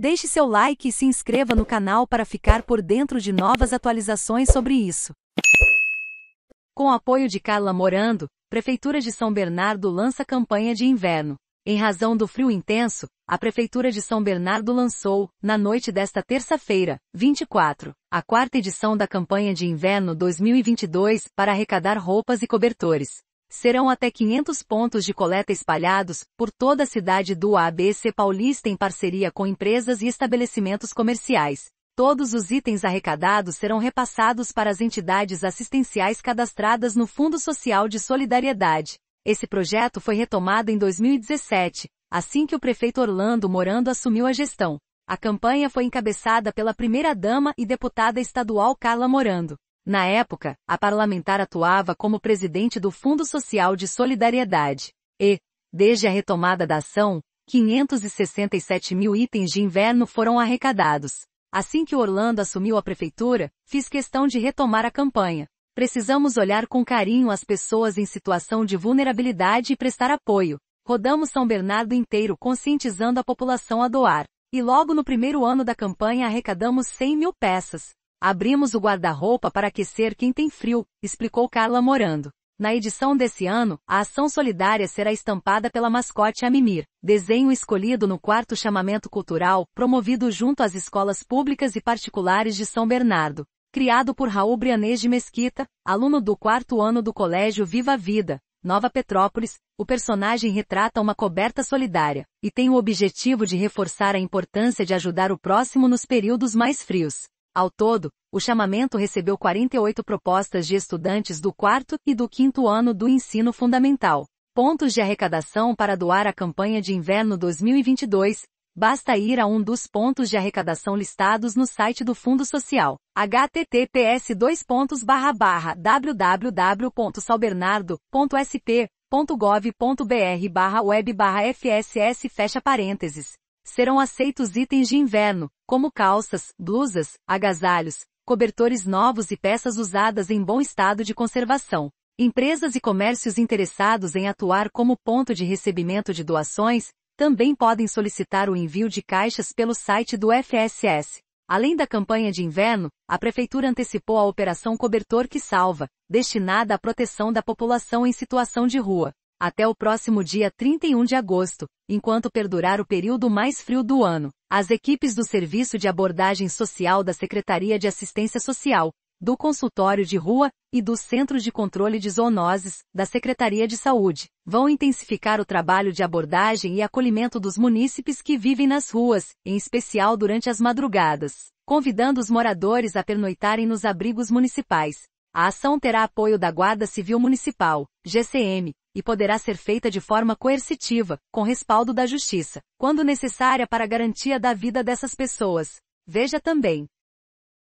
Deixe seu like e se inscreva no canal para ficar por dentro de novas atualizações sobre isso. Com apoio de Carla Morando, Prefeitura de São Bernardo lança campanha de inverno. Em razão do frio intenso, a Prefeitura de São Bernardo lançou, na noite desta terça-feira, 24, a quarta edição da campanha de inverno 2022 para arrecadar roupas e cobertores. Serão até 500 pontos de coleta espalhados por toda a cidade do ABC Paulista em parceria com empresas e estabelecimentos comerciais. Todos os itens arrecadados serão repassados para as entidades assistenciais cadastradas no Fundo Social de Solidariedade. Esse projeto foi retomado em 2017, assim que o prefeito Orlando Morando assumiu a gestão. A campanha foi encabeçada pela primeira-dama e deputada estadual Carla Morando. Na época, a parlamentar atuava como presidente do Fundo Social de Solidariedade. E, desde a retomada da ação, 567 mil itens de inverno foram arrecadados. Assim que Orlando assumiu a prefeitura, fiz questão de retomar a campanha. Precisamos olhar com carinho as pessoas em situação de vulnerabilidade e prestar apoio. Rodamos São Bernardo inteiro conscientizando a população a doar. E logo no primeiro ano da campanha arrecadamos 100 mil peças. Abrimos o guarda-roupa para aquecer quem tem frio, explicou Carla Morando. Na edição desse ano, a ação solidária será estampada pela mascote Amimir, desenho escolhido no quarto chamamento cultural, promovido junto às escolas públicas e particulares de São Bernardo. Criado por Raul Brianês de Mesquita, aluno do quarto ano do Colégio Viva a Vida, Nova Petrópolis, o personagem retrata uma coberta solidária, e tem o objetivo de reforçar a importância de ajudar o próximo nos períodos mais frios. Ao todo, o chamamento recebeu 48 propostas de estudantes do quarto e do quinto ano do ensino fundamental. Pontos de arrecadação para doar à campanha de inverno 2022, basta ir a um dos pontos de arrecadação listados no site do Fundo Social, https www.salbernardo.sp.gov.br web fss fecha parênteses serão aceitos itens de inverno, como calças, blusas, agasalhos, cobertores novos e peças usadas em bom estado de conservação. Empresas e comércios interessados em atuar como ponto de recebimento de doações também podem solicitar o envio de caixas pelo site do FSS. Além da campanha de inverno, a Prefeitura antecipou a Operação Cobertor que Salva, destinada à proteção da população em situação de rua até o próximo dia 31 de agosto, enquanto perdurar o período mais frio do ano. As equipes do Serviço de Abordagem Social da Secretaria de Assistência Social, do Consultório de Rua e do Centro de Controle de Zoonoses, da Secretaria de Saúde, vão intensificar o trabalho de abordagem e acolhimento dos munícipes que vivem nas ruas, em especial durante as madrugadas, convidando os moradores a pernoitarem nos abrigos municipais. A ação terá apoio da Guarda Civil Municipal, GCM, e poderá ser feita de forma coercitiva, com respaldo da justiça, quando necessária para a garantia da vida dessas pessoas. Veja também.